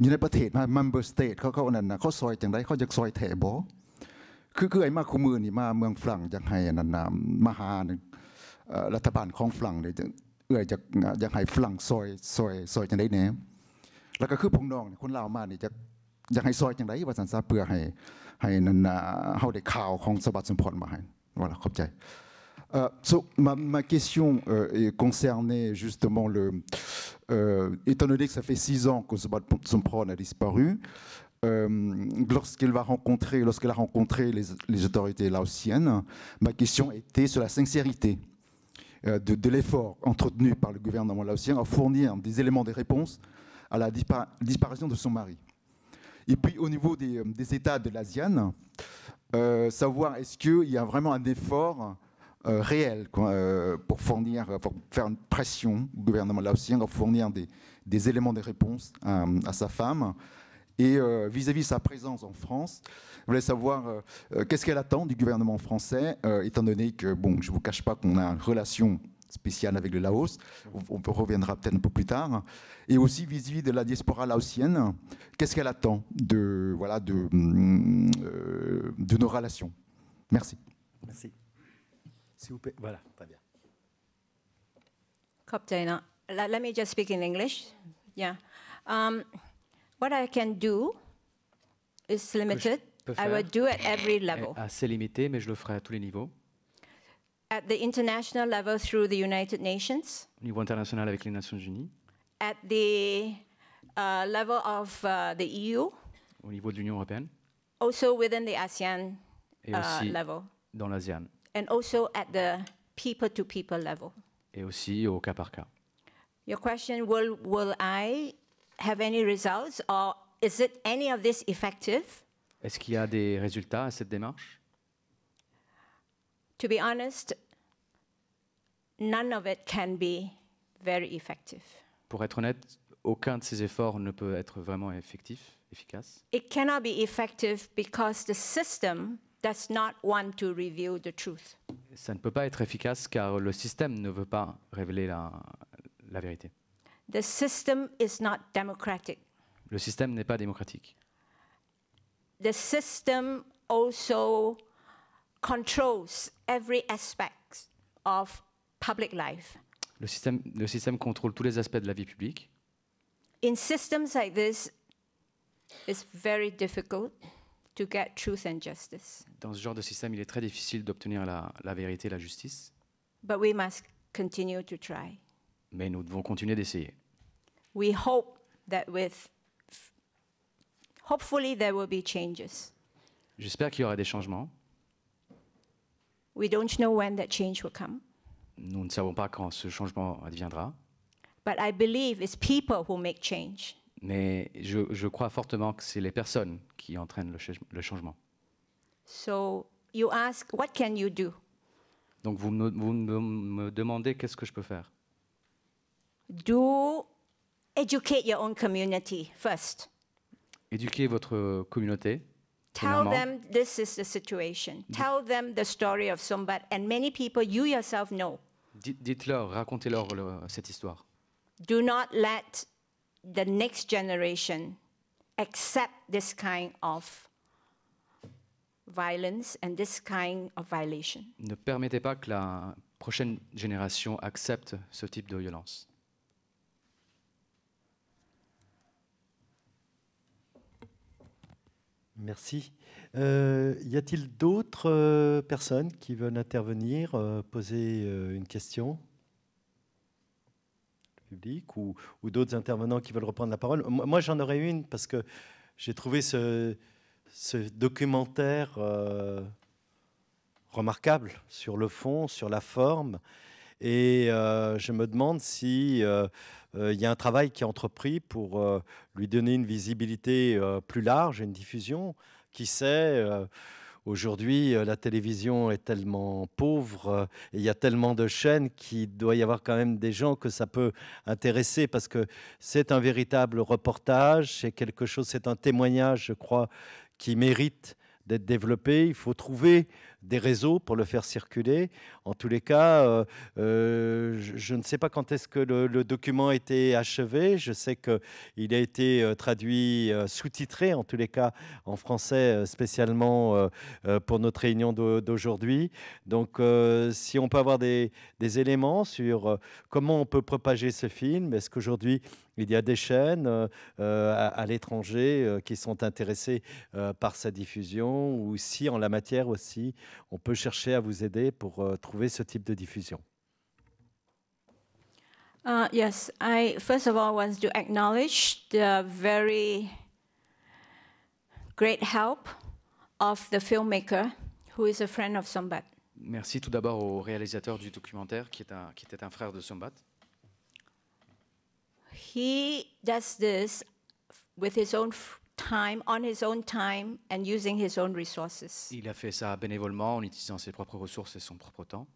อยู่ในประเทศมามัมเบอร์สเตทเขาเขาอันนั้นนะเขาซอยจังไรเขาจะซอยแถบอคือคือไอ้มาคุมือนี่มาเมืองฝรั่งอยากให้อันนั้นนะมหาหนึ่งรัฐบาลของฝรั่งเลยเอื้อจากอยากให้ฝรั่งซอยซอยซอยจังไรเนี่ยแล้วก็คือพงน้องคนลาวมานี่จะอยากให้ซอยจังไรว่าสันซาเปื่อให้ให้นันนาเฮาได้ข่าวของสบัดสมพรมาให้ว่าเราขอบใจ Euh, ma, question euh, est concernait justement le. Euh, étant donné que ça fait six ans que Zumpron a disparu, lorsqu'elle va rencontrer, lorsqu'elle a rencontré les, autorités laotiennes, ma question était sur la sincérité de, l'effort entretenu par le gouvernement laotien à fournir des éléments de réponse à la disparition de son mari. Et puis au niveau des, des États de l'ASEAN, savoir est-ce qu'il y a vraiment un effort euh, réel euh, pour fournir, euh, pour faire une pression au gouvernement laotien, pour fournir des, éléments de réponse à, sa femme. Et vis-à-vis de sa présence en France, je voulais savoir qu'est-ce qu'elle attend du gouvernement français, étant donné que, bon, je ne vous cache pas qu'on a une relation spéciale avec le Laos. On reviendra peut-être un peu plus tard. Et aussi vis-à-vis de la diaspora laotienne, qu'est-ce qu'elle attend de, voilà, de, mm, de nos relations Merci. Merci s'il vous plaît. Voilà, très bien. Kaptaina, let me just speak in English. Yeah. Um, what I can do is limited. I will do at every level. Assez limité, mais je le ferai à tous les niveaux. At the international level through the United Nations. Au niveau international avec les Nations Unies. At the uh, level of uh, the EU. Au niveau de l'Union européenne. Also within the ASEAN Et aussi uh, level. Dans l'ASEAN. and also at the people-to-people level. Et aussi au cas par cas. Your question will will I have any results or is it any of this effective? Est-ce qu'il y a des résultats à cette démarche? To be honest, none of it can be very effective. Pour être honnête, aucun de ces efforts ne peut être vraiment effectif, efficace. It cannot be effective because the system does not want to reveal the truth. Ça ne peut pas être efficace car le système ne veut pas révéler la, la vérité. The system is not democratic. Le système n'est pas démocratique. The system also controls every aspect of public life. Le système, le système contrôle tous les aspects de la vie publique. In systems like this, it's very difficult to get truth and justice. Dans ce genre de système, il est très difficile d'obtenir la, la vérité et la justice. But we must continue to try. Mais nous devons continuer d'essayer. We hope that with hopefully there will be changes. J'espère qu'il y aura des changements. We don't know when that change will come. Nous ne savons pas quand ce changement adviendra. But I believe it's people who make change. Mais je, crois fortement que c'est les personnes qui entraînent le, changement. Donc vous me, demandez qu'est-ce que je peux faire? Éduquez votre communauté. Dites-leur, racontez-leur cette histoire. Do not let next Ne permettez pas que la prochaine génération accepte ce type de violence. Merci. Euh, y a-t-il d'autres euh, personnes qui veulent intervenir, euh, poser une question public ou, d'autres intervenants qui veulent reprendre la parole. Moi, j'en aurais une parce que j'ai trouvé ce, documentaire euh, remarquable sur le fond, sur la forme. Et euh, je me demande si euh, il y a un travail qui est entrepris pour lui donner une visibilité plus large, une diffusion. Qui sait Aujourd'hui, euh, la télévision est tellement pauvre, euh, et il y a tellement de chaînes qu'il doit y avoir quand même des gens que ça peut intéresser parce que c'est un véritable reportage, c'est quelque chose, c'est un témoignage, je crois, qui mérite d'être développé. Il faut trouver des réseaux pour le faire circuler. En tous les cas, euh, euh, je, ne sais pas quand est-ce que le, document a été achevé. Je sais qu'il a été euh, traduit, sous-titré, en tous les cas, en français spécialement pour notre réunion d'aujourd'hui. Donc, si on peut avoir des, éléments sur comment on peut propager ce film, est-ce qu'aujourd'hui, il y a des chaînes à l'étranger qui sont intéressées par sa diffusion ou si en la matière aussi, on peut chercher à vous aider pour euh, trouver ce type de diffusion. Uh, yes, I first of all want to acknowledge the very great help of the filmmaker who is a friend of Sombat. Merci tout d'abord au réalisateur du documentaire qui, est un, qui était un frère de Sombat. He does this with his own time on his own time and using his own resources. Il a fait ça bénévolement en utilisant ses propres ressources et son propre temps.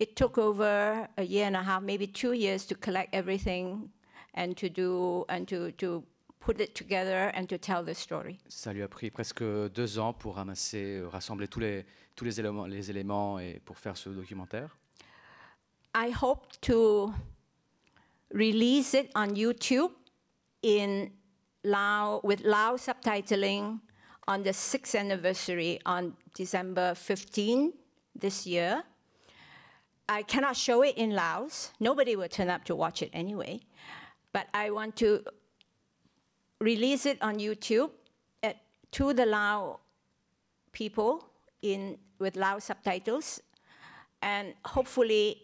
It took over a year and a half, maybe two years to collect everything and to do and to to put it together and to tell the story. Ça lui a pris presque deux ans pour ramasser, euh, rassembler tous les tous les éléments, les éléments et pour faire ce documentaire. I hope to release it on YouTube in Lao, with Lao subtitling on the sixth anniversary on December 15 this year. I cannot show it in Laos. Nobody will turn up to watch it anyway. But I want to release it on YouTube at, to the Lao people in with Lao subtitles, and hopefully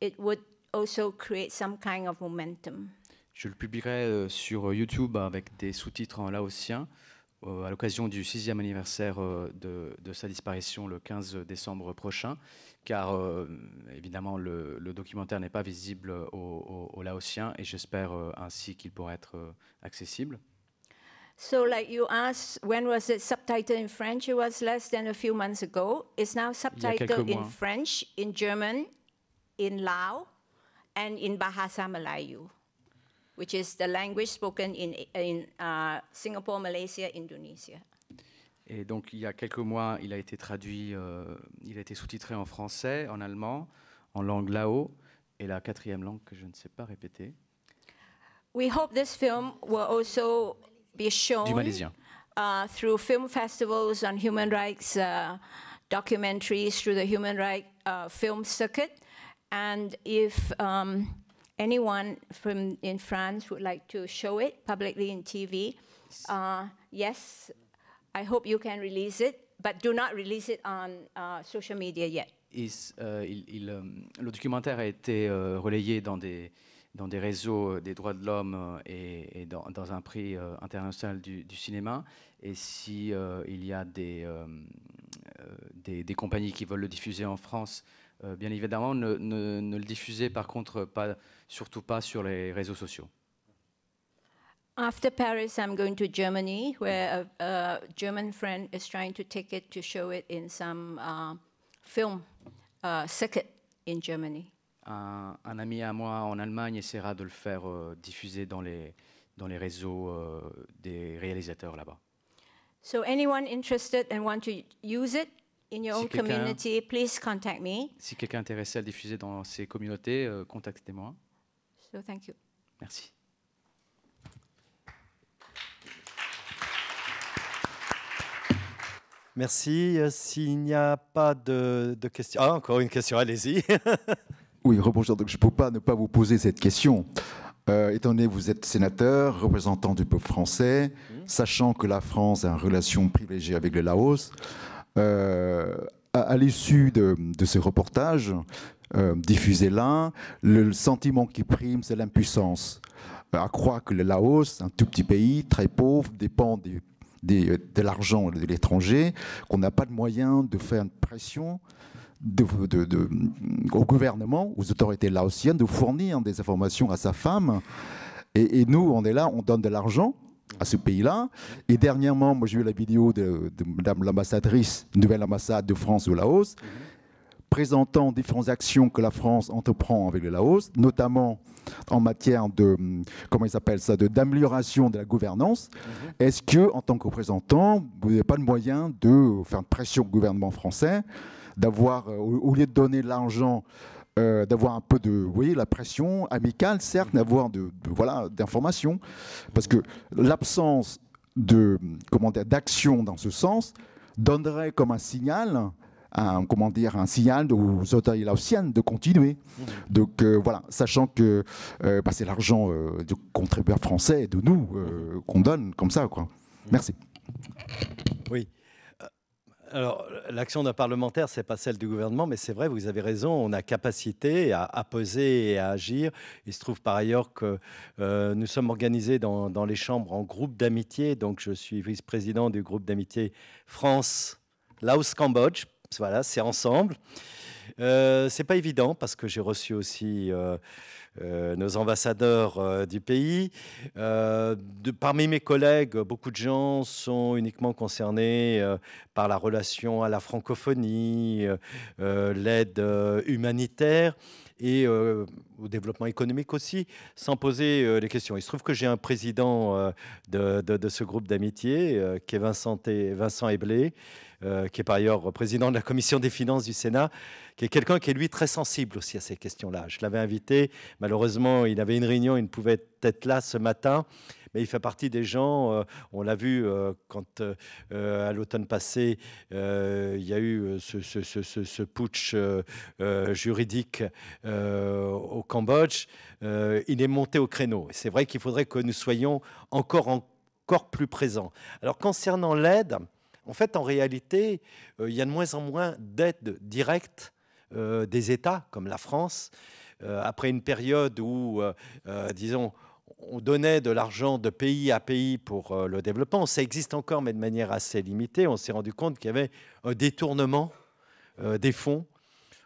it would also create some kind of momentum. Je le publierai euh, sur YouTube avec des sous-titres en laotien euh, à l'occasion du sixième anniversaire euh, de, sa disparition le 15 décembre prochain, car évidemment le, le documentaire n'est pas visible aux, au, Laotiens et j'espère ainsi qu'il pourra être accessible. So, like you asked, when was it subtitled in French? It was less than a few months ago. It's now subtitled in French, in German, in Lao, and in Bahasa Melayu which is the language spoken in, in uh, Singapore, Malaysia, Indonesia. Et donc, il y a quelques mois, il a été traduit, euh, il a été sous-titré en français, en allemand, en langue lao, et la quatrième langue que je ne sais pas répéter. We hope this film will also be shown du malaisien. Uh, through film festivals on human rights, uh, documentaries through the human rights uh, film circuit, and if um, anyone from in France would like to show it publicly in TV, uh, yes, I hope you can release it, but do not release it on uh, social media yet. Is, euh, il, il, um, le documentaire a été euh, relayé dans des, dans des réseaux euh, des droits de l'homme euh, et, et dans, dans, un prix international du, du, cinéma. Et si il y a des, des, des, compagnies qui veulent le diffuser en France, euh, bien évidemment, ne, ne, ne, le diffusez par contre pas, surtout pas sur les réseaux sociaux. After Paris, I'm going to Germany, where a, a German friend is trying to take it to show it in some uh, film uh, circuit in Germany. Un, un, ami à moi en Allemagne essaiera de le faire euh, diffuser dans les, dans les réseaux euh, des réalisateurs là-bas. So anyone interested and want to use it, si community, Si quelqu'un est intéressé à diffuser dans ses communautés, euh, contactez-moi. So thank you. Merci. Merci. Euh, s'il n'y a pas de, questions. Ah, encore une question, allez-y. oui, rebonjour. Donc, je ne peux pas ne pas vous poser cette question. Euh, étant donné que vous êtes sénateur, représentant du peuple français, hmm. sachant que la France a une relation privilégiée avec le Laos, euh, à, l'issue de, ce ces reportages euh, là, le sentiment qui prime, c'est l'impuissance. À croire que le Laos, un tout petit pays, très pauvre, dépend de l'argent de l'étranger, qu'on n'a pas de moyens de faire une pression de, au gouvernement, aux autorités laotiennes, de fournir des informations à sa femme. Et, et nous, on est là, on donne de l'argent, à ce pays-là. Et dernièrement, moi j'ai vu la vidéo de, de Madame l'ambassadrice, nouvelle ambassade de France au Laos, présentant différentes actions que la France entreprend avec le Laos, notamment en matière de comment ils appellent ça, de d'amélioration de la gouvernance. Est-ce que, en tant que représentant, vous n'avez pas de moyen de faire de pression au gouvernement français, d'avoir euh, au, lieu de donner de l'argent euh, d'avoir un peu de, vous voyez, la pression amicale, certes, d'avoir de, voilà, d'informations, parce que l'absence de, comment d'action dans ce sens donnerait comme un signal, un, comment dire, un signal aux autorités laotiennes de continuer. Donc euh, voilà, sachant que euh, bah, c'est l'argent du contribuable français, de nous, qu'on donne comme ça, quoi. Merci. Oui. Alors, l'action d'un parlementaire, c'est pas celle du gouvernement, mais c'est vrai, vous avez raison, on a capacité à, à, peser et à agir. Il se trouve par ailleurs que euh, nous sommes organisés dans, les chambres en groupe d'amitié. Donc, je suis vice-président du groupe d'amitié France-Laos-Cambodge. Voilà, c'est ensemble. Euh, c'est pas évident parce que j'ai reçu aussi. Euh, euh, nos ambassadeurs euh, du pays. Euh, parmi mes collègues, beaucoup de gens sont uniquement concernés par la relation à la francophonie, l'aide humanitaire et au développement économique aussi, sans poser les questions. Il se trouve que j'ai un président de, ce groupe d'amitié, qui est Vincent, Vincent Eblé, euh, qui est par ailleurs président de la commission des finances du Sénat, qui est quelqu'un qui est lui très sensible aussi à ces questions-là. Je l'avais invité, malheureusement, il avait une réunion, il ne pouvait être là ce matin mais il fait partie des gens, euh, on l'a vu euh, quand à l'automne passé, il y a eu ce, ce, ce, ce putsch juridique au Cambodge, il est monté au créneau. C'est vrai qu'il faudrait que nous soyons encore, encore plus présents. Alors concernant l'aide, en fait, en réalité, euh, il y a de moins en moins d'aide directe euh, des États, comme la France, euh, après une période où, disons, on donnait de l'argent de pays à pays pour le développement. Ça existe encore, mais de manière assez limitée. On s'est rendu compte qu'il y avait un détournement des fonds.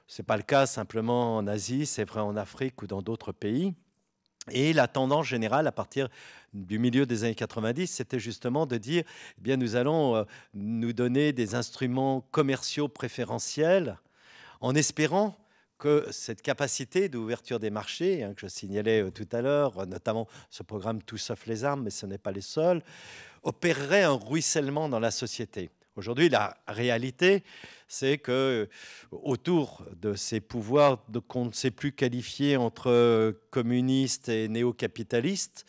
Ce n'est pas le cas simplement en Asie, c'est vrai en Afrique ou dans d'autres pays. Et la tendance générale à partir du milieu des années 90, c'était justement de dire, eh bien, nous allons euh, nous donner des instruments commerciaux préférentiels en espérant que cette capacité d'ouverture des marchés, hein, que je signalais euh, tout à l'heure, euh, notamment ce programme Tout sauf les armes, mais ce n'est pas les seuls, opérerait un ruissellement dans la société. Aujourd'hui, la réalité, c'est que euh, autour de ces pouvoirs qu'on ne sait plus qualifier entre euh, communistes et néo-capitalistes,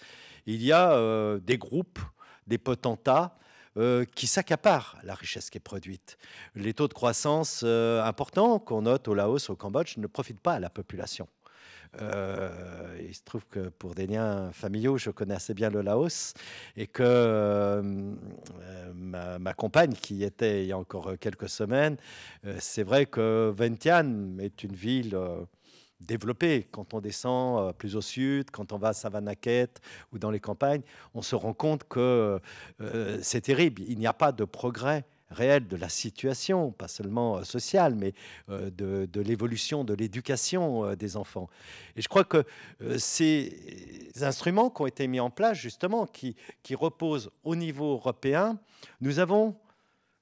il y a euh, des groupes, des potentats, qui s'accaparent la richesse qui est produite. Les taux de croissance importants qu'on note au Laos, au Cambodge, ne profitent pas à la population. Euh, il se trouve que pour des liens familiaux, je connaissais bien le Laos et que euh, euh, ma, compagne, qui était il y a encore quelques semaines, c'est vrai que Vientiane est une ville développée Quand on descend plus au sud, quand on va à Savannakhet ou dans les campagnes, on se rend compte que c'est terrible. Il n'y a pas de progrès réelle de la situation, pas seulement euh, sociale, mais euh, de, l'évolution de l'éducation euh, des enfants. Et je crois que ces instruments qui ont été mis en place, justement, qui, reposent au niveau européen, nous avons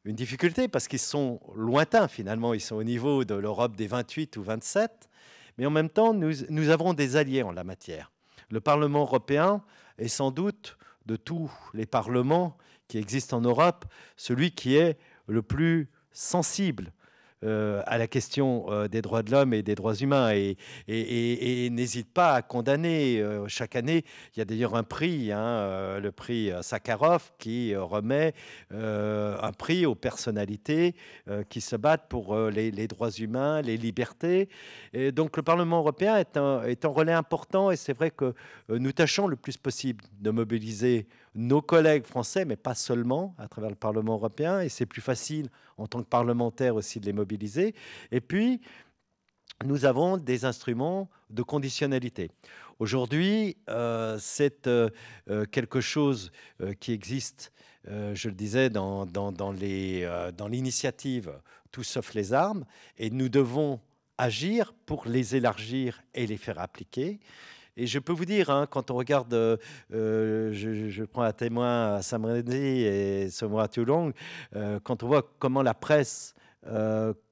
une difficulté parce qu'ils sont lointains finalement, ils sont au niveau de l'Europe des 28 ou 27, mais en même temps, nous, avons des alliés en la matière. Le Parlement européen est sans doute de tous les parlements qui existent en Europe, celui qui est le plus sensible euh, à la question euh, des droits de l'homme et des droits humains et, n'hésite pas à condamner. Euh, chaque année, il y a d'ailleurs un prix, hein, le prix Sakharov, qui remet un prix aux personnalités qui se battent pour les, droits humains, les libertés. Et donc le Parlement européen est est un relais important et c'est vrai que nous tâchons le plus possible de mobiliser nos collègues français, mais pas seulement, à travers le Parlement européen. Et c'est plus facile en tant que parlementaire aussi de les mobiliser. Et puis, nous avons des instruments de conditionnalité. Aujourd'hui, euh, c'est euh, euh, quelque chose qui existe, je le disais, dans l'initiative Tout sauf les armes, et nous devons agir pour les élargir et les faire appliquer. Et je peux vous dire, hein, quand on regarde, euh, euh, je, prends un témoin à Samrendi et à tout euh, quand on voit comment la presse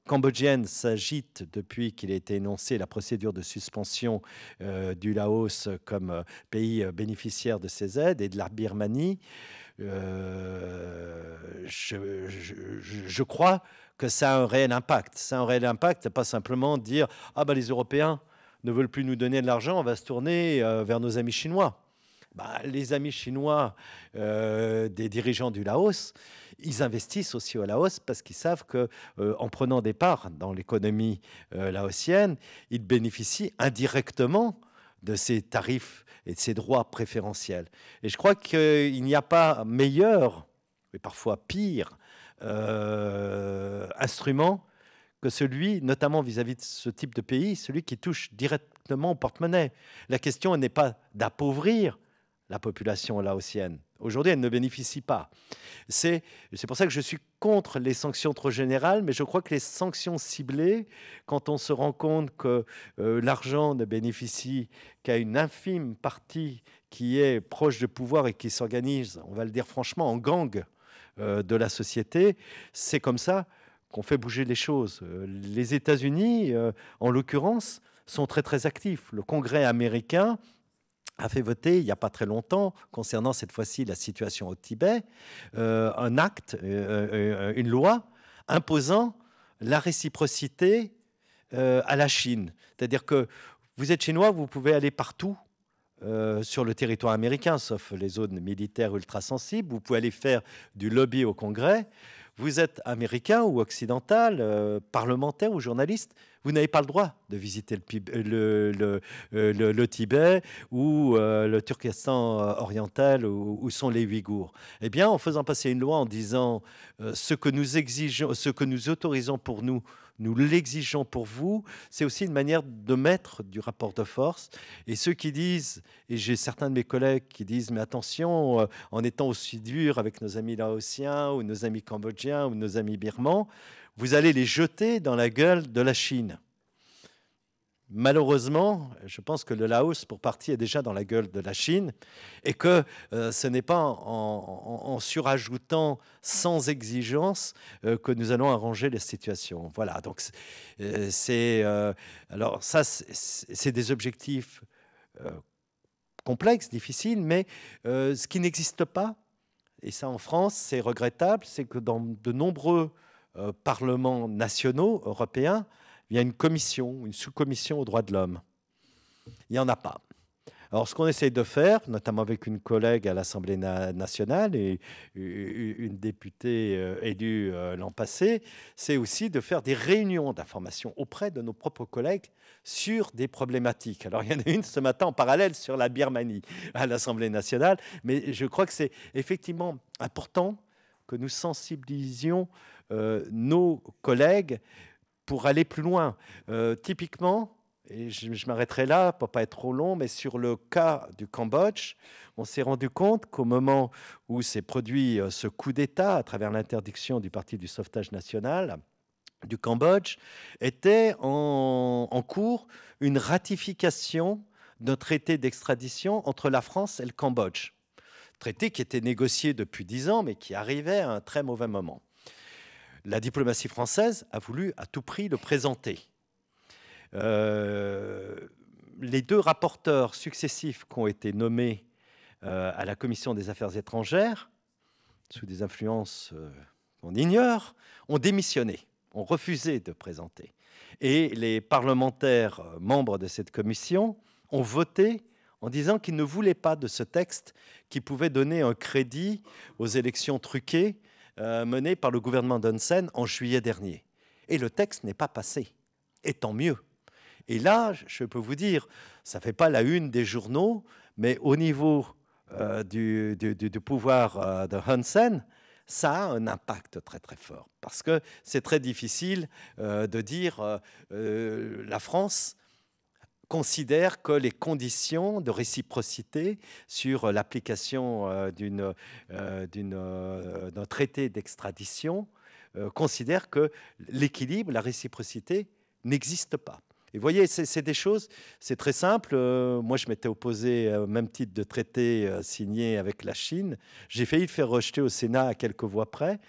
cambodgienne s'agite depuis qu'il a été énoncé la procédure de suspension du Laos comme pays bénéficiaire de ces aides et de la Birmanie, je, crois que ça a un réel impact. Ça a un réel impact, pas simplement dire Ah ben les Européens ne veulent plus nous donner de l'argent, on va se tourner euh, vers nos amis chinois. Bah, les amis chinois euh, des dirigeants du Laos, ils investissent aussi au Laos parce qu'ils savent que, euh, en prenant des parts dans l'économie laotienne, ils bénéficient indirectement de ces tarifs et de ces droits préférentiels. Et je crois qu'il n'y a pas meilleur, mais parfois pire, instrument que celui, notamment vis-à-vis de ce type de pays, celui qui touche directement au porte-monnaie. La question n'est pas d'appauvrir la population laotienne. Aujourd'hui, elle ne bénéficie pas. C'est pour ça que je suis contre les sanctions trop générales, mais je crois que les sanctions ciblées, quand on se rend compte que euh, l'argent ne bénéficie qu'à une infime partie qui est proche de pouvoir et qui s'organise, on va le dire franchement, en gang euh, de la société, c'est comme ça qu'on fait bouger les choses. Euh, les États-Unis, euh, en l'occurrence, sont très très actifs. Le Congrès américain a fait voter il n'y a pas très longtemps, concernant cette fois-ci la situation au Tibet, euh, un acte, une loi imposant la réciprocité à la Chine. C'est-à-dire que vous êtes chinois, vous pouvez aller partout sur le territoire américain, sauf les zones militaires ultra sensibles. Vous pouvez aller faire du lobby au Congrès. Vous êtes américain ou occidental, euh, parlementaire ou journaliste, vous n'avez pas le droit de visiter le, euh, Tibet ou euh, le Turkestan oriental où, sont les Ouïghours. Eh bien, en faisant passer une loi en disant ce que nous exigeons, ce que nous autorisons pour nous, nous l'exigeons pour vous, c'est aussi une manière de mettre du rapport de force. Et ceux qui disent, et j'ai certains de mes collègues qui disent, mais attention, euh, en étant aussi dur avec nos amis laotiens ou nos amis cambodgiens ou nos amis birmans, vous allez les jeter dans la gueule de la Chine. Malheureusement, je pense que le Laos, pour partie, est déjà dans la gueule de la Chine et que euh, ce n'est pas en, surajoutant sans exigence euh, que nous allons arranger les situations. Voilà, donc euh, c'est. alors, ça, c'est des objectifs complexes, difficiles, mais ce qui n'existe pas, et ça en France, c'est regrettable, c'est que dans de nombreux parlements nationaux européens, il y a une commission, une sous-commission aux droits de l'homme. Il n'y en a pas. Alors, ce qu'on essaie de faire, notamment avec une collègue à l'Assemblée nationale et une députée euh, élue euh, l'an passé, c'est aussi de faire des réunions d'information auprès de nos propres collègues sur des problématiques. Alors, il y en a une ce matin en parallèle sur la Birmanie à l'Assemblée nationale, mais je crois que c'est effectivement important que nous sensibilisions euh, nos collègues pour aller plus loin. Euh, typiquement, et je, m'arrêterai là pour pas être trop long, mais sur le cas du Cambodge, on s'est rendu compte qu'au moment où s'est produit euh, ce coup d'État à travers l'interdiction du Parti du sauvetage national du Cambodge, était en cours une ratification d'un traité d'extradition entre la France et le Cambodge. Traité qui était négocié depuis dix ans, mais qui arrivait à un très mauvais moment la diplomatie française a voulu à tout prix le présenter. Euh, les deux rapporteurs successifs qui ont été nommés euh, à la Commission des Affaires étrangères, sous des influences euh, qu'on ignore, ont démissionné, ont refusé de présenter. Et les parlementaires membres de cette commission ont voté en disant qu'ils ne voulaient pas de ce texte qui pouvait donner un crédit aux élections truquées euh, menée par le gouvernement d'Hunsen en juillet dernier. Et le texte n'est pas passé. Et tant mieux. Et là, je peux vous dire, ça ne fait pas la une des journaux, mais au niveau euh, du, pouvoir euh, de Hunsen, ça a un impact très très fort. Parce que c'est très difficile de dire la France considère que les conditions de réciprocité sur l'application euh, euh, euh, d'un traité d'extradition considèrent que l'équilibre, la réciprocité n'existe pas. Et vous voyez, c'est des choses, c'est très simple. Euh, moi, je m'étais opposé euh, au même titre de traité euh, signé avec la Chine. J'ai failli le faire rejeter au Sénat à quelques voix près.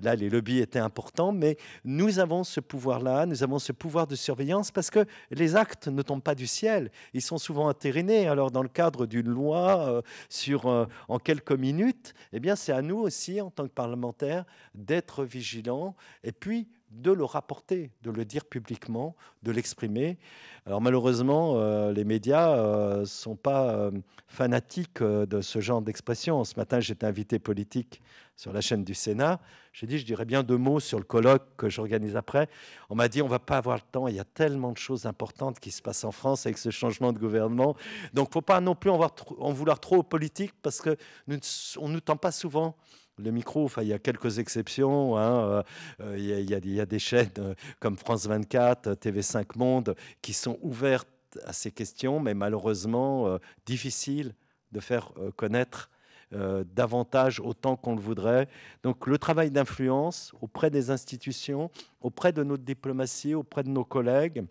Là, les lobbies étaient importants, mais nous avons ce pouvoir-là, nous avons ce pouvoir de surveillance parce que les actes ne tombent pas du ciel. Ils sont souvent intérinés. Alors, dans le cadre d'une loi sur en quelques minutes, eh bien, c'est à nous aussi, en tant que parlementaires, d'être vigilants et puis de le rapporter, de le dire publiquement, de l'exprimer. Alors malheureusement, euh, les médias ne euh, sont pas euh, fanatiques de ce genre d'expression. Ce matin, j'étais invité politique sur la chaîne du Sénat. J'ai dit, je dirais bien deux mots sur le colloque que j'organise après. On m'a dit, on va pas avoir le temps. Il y a tellement de choses importantes qui se passent en France avec ce changement de gouvernement. Donc, il ne faut pas non plus en, vouloir trop aux politiques parce que ne on nous tend pas souvent le micro. Enfin, il y a quelques exceptions. Hein, euh, euh, il, y a, des chaînes euh, comme France 24, TV5 Monde qui sont ouvertes à ces questions, mais malheureusement difficile de faire connaître davantage autant qu'on le voudrait. Donc le travail d'influence auprès des institutions, auprès de notre diplomatie, auprès de nos collègues,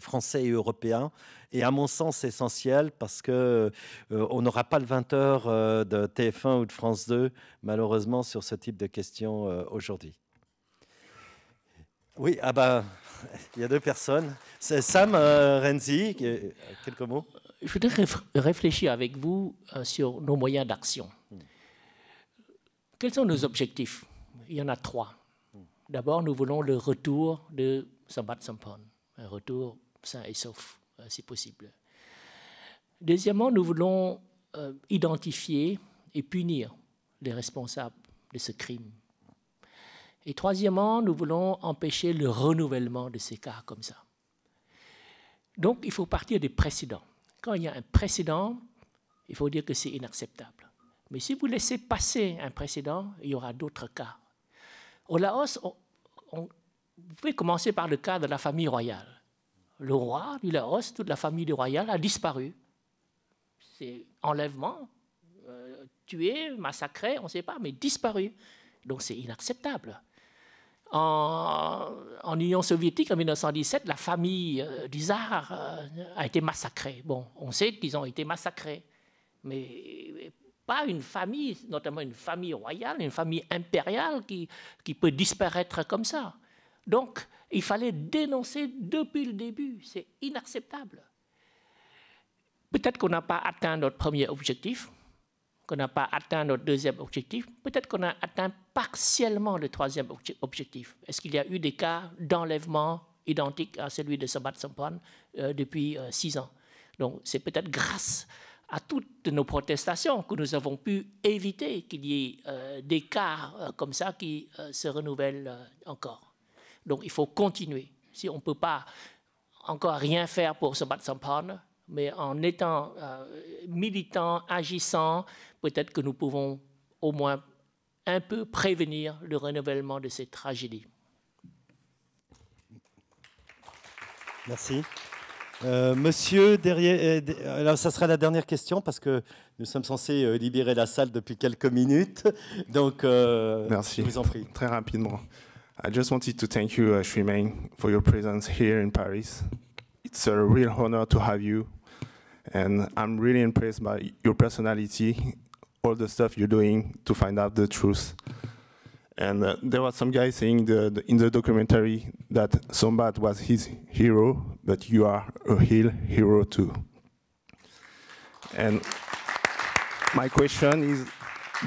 français et européen et à mon sens essentiel parce que euh, on n'aura pas le 20h euh, de TF1 ou de France 2 malheureusement sur ce type de questions euh, aujourd'hui. Oui, ah bah il y a deux personnes. C'est Sam Renzi, quelques mots. Je voudrais réfléchir avec vous sur nos moyens d'action. Hmm. Quels sont nos objectifs Il y en a trois. Hmm. D'abord, nous voulons le retour de Sambat Sampon un retour sain et sauf, euh, si possible. Deuxièmement, nous voulons euh, identifier et punir les responsables de ce crime. Et troisièmement, nous voulons empêcher le renouvellement de ces cas comme ça. Donc, il faut partir des précédents. Quand il y a un précédent, il faut dire que c'est inacceptable. Mais si vous laissez passer un précédent, il y aura d'autres cas. Au Laos, on, on, vous pouvez commencer par le cas de la famille royale. Le roi du Laos, toute la famille royale a disparu. C'est enlèvement, euh, tué, massacré, on ne sait pas, mais disparu. Donc c'est inacceptable. En, Union soviétique, en 1917, la famille euh, du euh, a été massacrée. Bon, on sait qu'ils ont été massacrés, mais pas une famille, notamment une famille royale, une famille impériale qui peut disparaître comme ça. Donc, il fallait dénoncer depuis le début. C'est inacceptable. Peut-être qu'on n'a pas atteint notre premier objectif, qu'on n'a pas atteint notre deuxième objectif. Peut-être qu'on a atteint partiellement le troisième objectif. Est-ce qu'il y a eu des cas d'enlèvement identiques à celui de Sabat Sampan euh, depuis euh, six ans Donc, c'est peut-être grâce à toutes nos protestations que nous avons pu éviter qu'il y ait euh, des cas comme ça qui se renouvellent encore. Donc il faut continuer. Si on ne peut pas encore rien faire pour se battre sans mais en étant euh, militant, agissant, peut-être que nous pouvons au moins un peu prévenir le renouvellement de ces tragédies. Merci. Euh, monsieur, euh, ça sera la dernière question parce que nous sommes censés libérer la salle depuis quelques minutes. Donc, Merci. vous en Très rapidement. I just wanted to thank you, uh, for your presence here in Paris. It's a real honor to have you, and I'm really impressed by your personality, all the stuff you're doing to find out the truth. And uh, there was some guy saying the, the, in the documentary that Sombat was his hero, but you are a heel hero too. And my question is,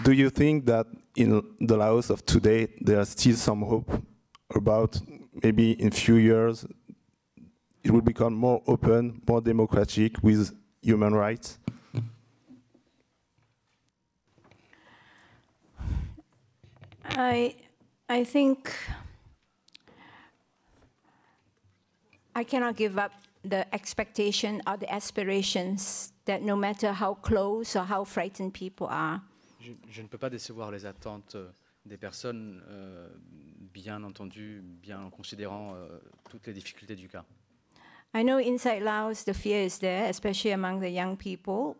do you think that in the Laos of today, there's still some hope about maybe in few years, it will become more open, more democratic with human rights? I, I think I cannot give up the expectation or the aspirations that no matter how close or how frightened people are, je, ne peux pas décevoir les attentes euh, des personnes, euh, bien entendu, bien en considérant euh, toutes les difficultés du cas. I know inside Laos, the fear is there, especially among the young people.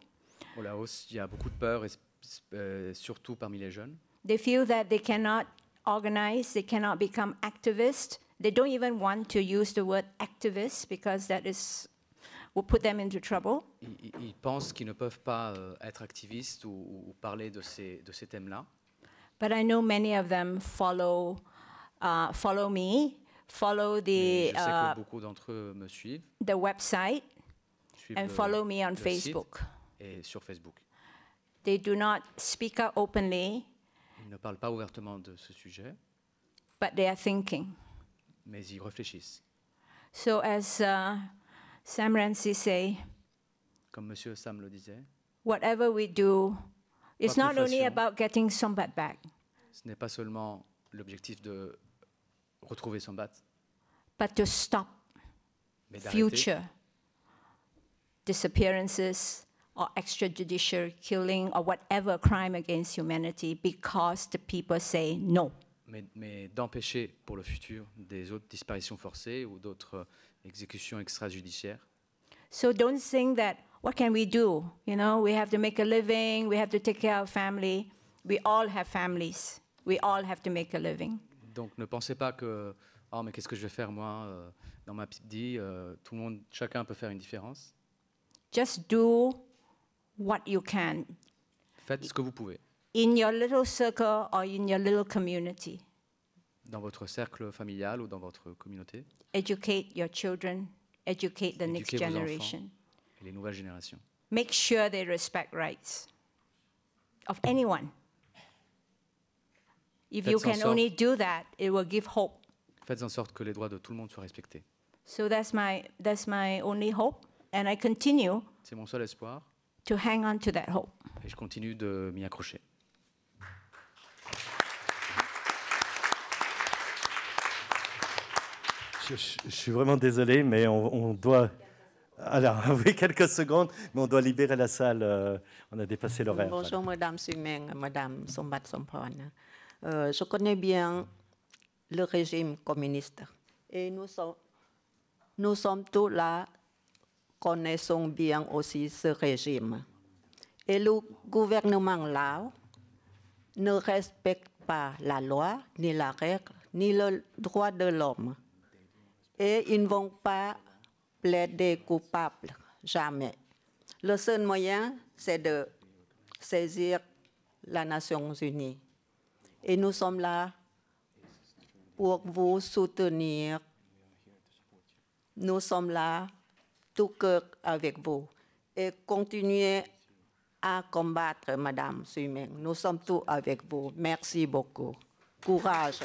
Au Laos, il y a beaucoup de peur, et, surtout parmi les jeunes. They feel that they cannot organize, they cannot become activists. They don't even want to use the word activist because that is will put them into trouble. Ils, ils pensent qu'ils ne peuvent pas euh, être activistes ou, ou parler de ces, de ces thèmes-là. But I know many of them follow, uh, follow me, follow the, je sais que uh, beaucoup d'entre eux me suivent, the website and follow me on Facebook. et sur Facebook. They do not speak out openly, Ils ne parlent pas ouvertement de ce sujet, but they are thinking. mais ils réfléchissent. So as uh, Sam Ramsey say, comme Monsieur Sam le disait, whatever we do, it's not only about getting Sombat back. Ce n'est pas seulement l'objectif de retrouver Sombat, but to stop future disappearances or extrajudicial killing or whatever crime against humanity because the people say no. Mais, mais d'empêcher pour le futur des autres disparitions forcées ou d'autres euh, exécution extrajudiciaire. So don't think that what can we do? You know, we have to make a living, we have to take care of family. We all have families. We all have to make a living. Donc ne pensez pas que oh mais qu'est-ce que je vais faire moi euh, dans ma petite vie, euh, tout le monde chacun peut faire une différence. Just do what you can. Faites ce que vous pouvez. In your little circle or in your little community dans votre cercle familial ou dans votre communauté. Educate your children, educate the next generation. Enfants et les nouvelles générations. Make sure they respect rights of anyone. If you can only do that, it will give hope. Faites en sorte que les droits de tout le monde soient respectés. So that's my that's my only hope and I continue. C'est mon seul espoir. To hang on to that hope. Et je continue de m'y accrocher. Je, suis vraiment désolé, mais on, doit. Alors, oui, quelques secondes, mais on doit libérer la salle. Euh, on a dépassé l'horaire. Bonjour, Madame Sumeng, Madame Sombat Sompon. Euh, je connais bien le régime communiste. Et nous sommes, tous là, connaissons bien aussi ce régime. Et le gouvernement là ne respecte pas la loi, ni la règle, ni le droit de l'homme et ils ne vont pas plaider coupables, jamais. Le seul moyen, c'est de saisir la Nations Unies. Et nous sommes là pour vous soutenir. Nous sommes là tout cœur avec vous et continuez à combattre, Madame Suiming. Nous sommes tous avec vous. Merci beaucoup. Courage.